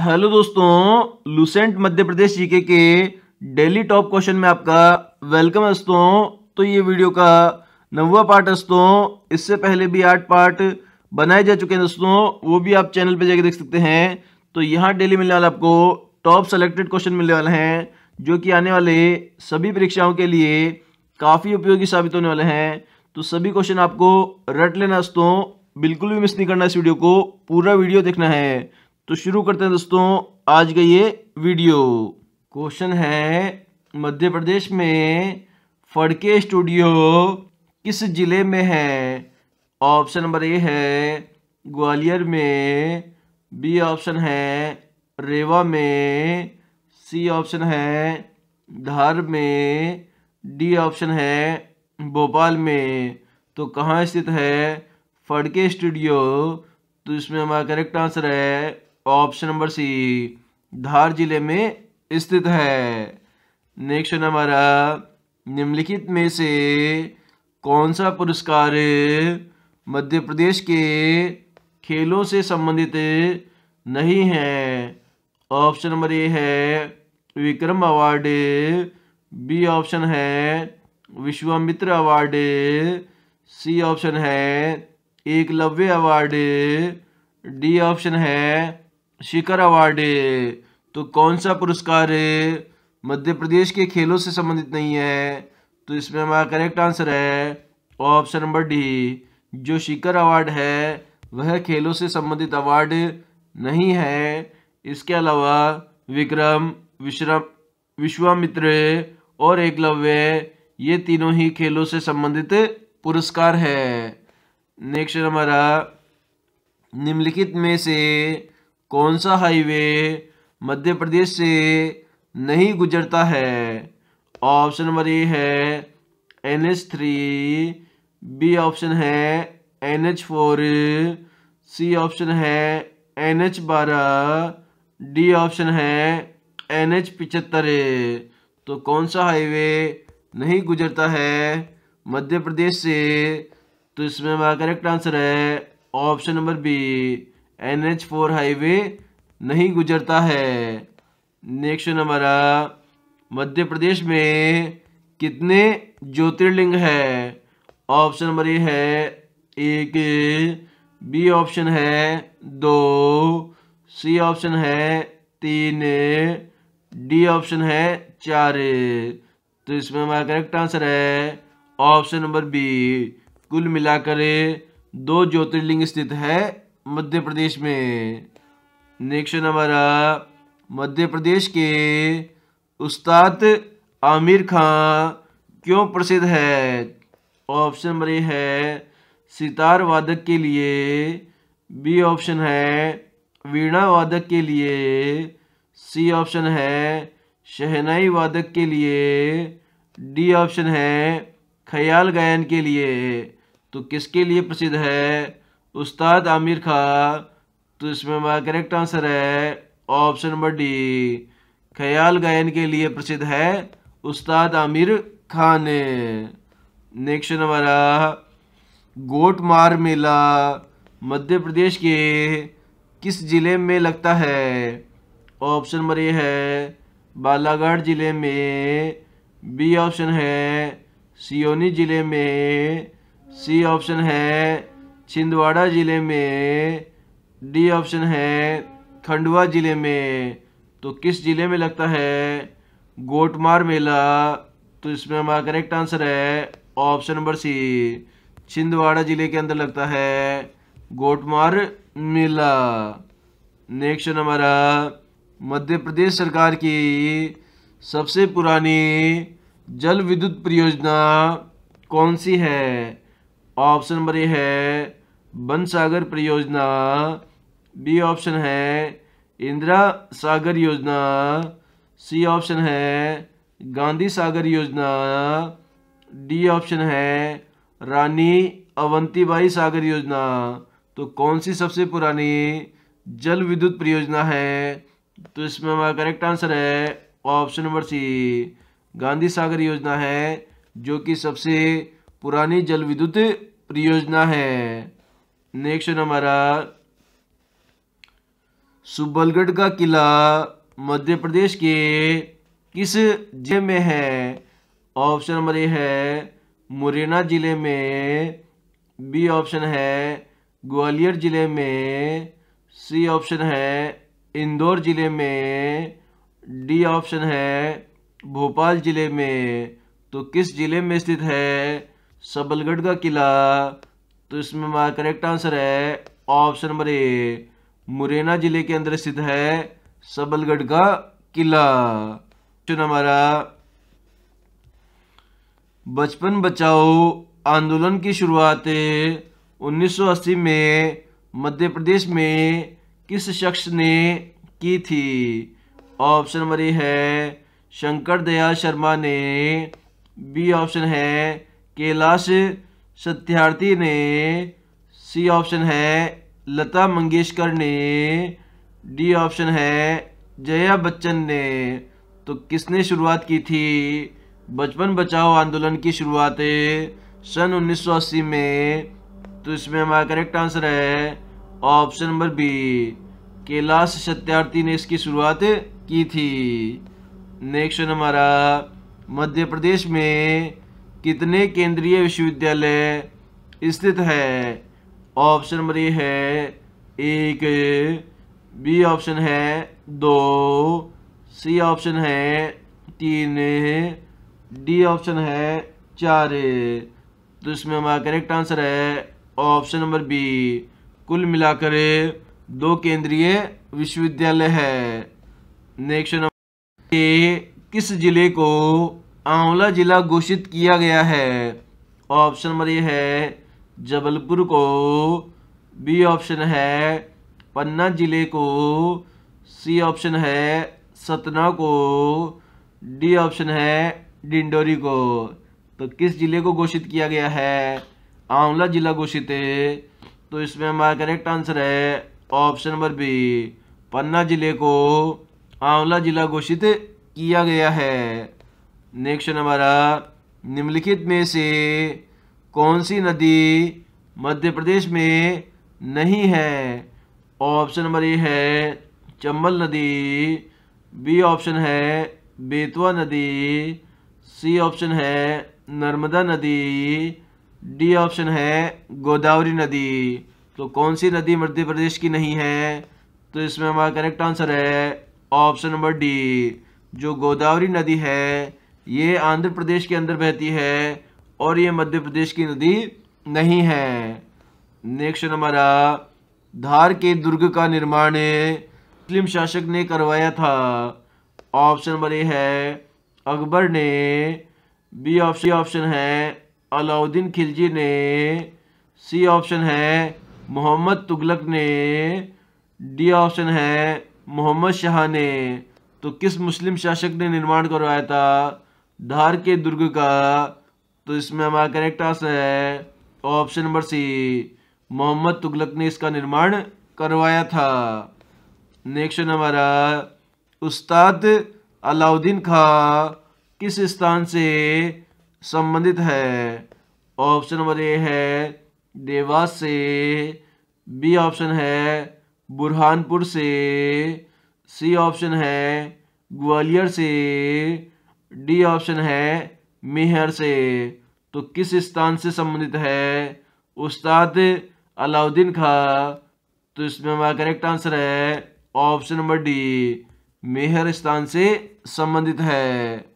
hello दोस्तों Lucent Madhya Pradesh GK के daily top question में आपका वेलकम दोस्तों तो ये वीडियो का नवा पार्ट दोस्तों इससे पहले भी आठ पार्ट बनाए जा चुके हैं दोस्तों वो भी आप चैनल पे जाके देख सकते हैं तो यहाँ डेली मिलने वाला आपको टॉप सेलेक्टेड क्वेश्चन मिलने वाले हैं जो कि आने वाले सभी परीक्षाओं के लिए काफ़ी उपयोगी साबित होने वाले हैं तो सभी क्वेश्चन आपको रट लेना दोस्तों बिल्कुल भी मिस नहीं करना इस वीडियो को पूरा वीडियो देखना है तो शुरू करते हैं दोस्तों आज का ये वीडियो क्वेश्चन है मध्य प्रदेश में फड़के स्टूडियो किस जिले में है ऑप्शन नंबर ए है ग्वालियर में बी ऑप्शन है रेवा में सी ऑप्शन है धार में डी ऑप्शन है भोपाल में तो कहाँ स्थित है फड़के स्टूडियो तो इसमें हमारा करेक्ट आंसर है ऑप्शन नंबर सी धार जिले में स्थित है नेक्स्ट हमारा निम्नलिखित में से कौन सा पुरस्कार मध्य प्रदेश के खेलों से संबंधित नहीं है ऑप्शन नंबर ए है विक्रम अवार्ड बी ऑप्शन है विश्वामित्र अवार्ड सी ऑप्शन है एकलव्य अवार्ड डी ऑप्शन है शिखर अवार्ड है तो कौन सा पुरस्कार है मध्य प्रदेश के खेलों से संबंधित नहीं है तो इसमें हमारा करेक्ट आंसर है ऑप्शन नंबर डी जो शिखर अवार्ड है वह खेलों से संबंधित अवार्ड नहीं है इसके अलावा विक्रम विश्रम विश्वामित्र और एकलव्य ये तीनों ही खेलों से संबंधित पुरस्कार है नेक्स्ट हमारा निम्नलिखित में से कौन सा हाईवे मध्य प्रदेश से नहीं गुजरता है ऑप्शन नंबर ए है N H three B option है N H four C option है एन एच बारह डी ऑप्शन है एन एच पिचहत्तर तो कौन सा हाईवे नहीं गुजरता है मध्य प्रदेश से तो इसमें हमारा करेक्ट आंसर है option number B N H four highway नहीं गुजरता है नेक्स्ट हमारा मध्य प्रदेश में कितने ज्योतिर्लिंग है ऑप्शन नंबर ए है एक बी ऑप्शन है दो सी ऑप्शन है तीन डी ऑप्शन है चार तो इसमें हमारा करेक्ट आंसर है ऑप्शन नंबर बी कुल मिलाकर दो ज्योतिर्लिंग स्थित है मध्य प्रदेश में नेक्स्ट हमारा मध्य प्रदेश के उस्ताद आमिर खां क्यों प्रसिद्ध है ऑप्शन नंबर ए है सितार वादक के लिए बी ऑप्शन है वीणा वादक के लिए सी ऑप्शन है शहनाई वादक के लिए डी ऑप्शन है ख्याल गायन के लिए तो किसके लिए प्रसिद्ध है उस्ताद आमिर खा तो इसमें हमारा करेक्ट आंसर है ऑप्शन नंबर डी ख्याल गायन के लिए प्रसिद्ध है उस्ताद आमिर खान नेक्स्ट हमारा गोटमार मेला मध्य प्रदेश के किस ज़िले में लगता है ऑप्शन नंबर ए है बालाघाट ज़िले में बी ऑप्शन है सियोनी ज़िले में सी ऑप्शन है छिंदवाड़ा ज़िले में डी ऑप्शन है खंडवा ज़िले में तो किस ज़िले में लगता है गोटमार मेला तो इसमें हमारा करेक्ट आंसर है ऑप्शन नंबर सी छिंदवाड़ा ज़िले के अंदर लगता है गोटमार मेला नेक्स्ट हमारा मध्य प्रदेश सरकार की सबसे पुरानी जल विद्युत परियोजना कौन सी है ऑप्शन नंबर ए है बन सागर परियोजना बी ऑप्शन है इंदिरा सागर योजना सी ऑप्शन है गांधी सागर योजना डी ऑप्शन है रानी अवंतीबाई सागर योजना तो कौन सी सबसे पुरानी जल विद्युत परियोजना है तो इसमें हमारा करेक्ट आंसर है option number C Gandhi Sagar योजना है जो कि सबसे पुरानी जल विद्युत परियोजना है नेक्स्ट है हमारा सुबलगढ़ का किला मध्य प्रदेश के किस जिले में है ऑप्शन नंबर ए है मुरैना जिले में बी ऑप्शन है ग्वालियर जिले में सी ऑप्शन है इंदौर जिले में डी ऑप्शन है भोपाल जिले में तो किस जिले में स्थित है सबलगढ़ का किला तो इसमें हमारा करेक्ट आंसर है ऑप्शन नंबर ए मुरैना जिले के अंदर स्थित है सबलगढ़ का किला क्वेश्चन हमारा बचपन बचाओ आंदोलन की शुरुआत 1980 में मध्य प्रदेश में किस शख्स ने की थी ऑप्शन नंबर ए है शंकर दयाल शर्मा ने बी ऑप्शन है कैलाश सत्यार्थी ने सी ऑप्शन है लता मंगेशकर ने डी ऑप्शन है जया बच्चन ने तो किसने शुरुआत की थी बचपन बचाओ आंदोलन की शुरुआत सन 1980 में तो इसमें हमारा करेक्ट आंसर है option number B Kailash Satyarthi ने इसकी शुरुआत की थी नेक्स्ट हमारा मध्य प्रदेश में कितने केंद्रीय विश्वविद्यालय स्थित है ऑप्शन नंबर ए है एक बी ऑप्शन है दो सी ऑप्शन है तीन डी ऑप्शन है चार तो इसमें हमारा करेक्ट आंसर है ऑप्शन नंबर बी कुल मिलाकर दो केंद्रीय विश्वविद्यालय है नेक्स्ट नंबर ए किस जिले को आंवला जिला घोषित किया गया है ऑप्शन नंबर ए है जबलपुर को बी ऑप्शन है पन्ना जिले को सी ऑप्शन है सतना को डी ऑप्शन है डिंडोरी को तो किस जिले को घोषित किया गया है आंवला जिला घोषित है तो इसमें हमारा करेक्ट आंसर है ऑप्शन नंबर बी पन्ना जिले को आंवला जिला घोषित किया गया है नेक्स्ट हमारा निम्नलिखित में से कौन सी नदी मध्य प्रदेश में नहीं है ऑप्शन नंबर ए है चंबल नदी बी ऑप्शन है बेतवा नदी सी ऑप्शन है नर्मदा नदी डी ऑप्शन है गोदावरी नदी तो कौन सी नदी मध्य प्रदेश की नहीं है तो इसमें हमारा करेक्ट आंसर है ऑप्शन नंबर डी जो गोदावरी नदी है ये आंध्र प्रदेश के अंदर बहती है और ये मध्य प्रदेश की नदी नहीं है नेक्स्ट हमारा धार के दुर्ग का निर्माण मुस्लिम शासक ने करवाया था ऑप्शन नंबर ए है अकबर ने बी ऑप्शन ऑप्शन है अलाउद्दीन खिलजी ने सी ऑप्शन है मोहम्मद तुगलक ने डी ऑप्शन है मोहम्मद शाह ने तो किस मुस्लिम शासक ने निर्माण करवाया था धार के दुर्ग का तो इसमें हमारा करेक्ट आंसर है option number C Mohammad Tughlaq ने इसका निर्माण करवाया था नेक्स्ट हमारा उस्ताद अलाउद्दीन खां किस स्थान से संबंधित है ऑप्शन नंबर ए है देवास से बी ऑप्शन है बुरहानपुर से सी ऑप्शन है ग्वालियर से डी ऑप्शन है मेहर से तो किस स्थान से संबंधित है उस्ताद अलाउद्दीन खा तो इसमें हमारा करेक्ट आंसर है ऑप्शन नंबर डी मेहर स्थान से संबंधित है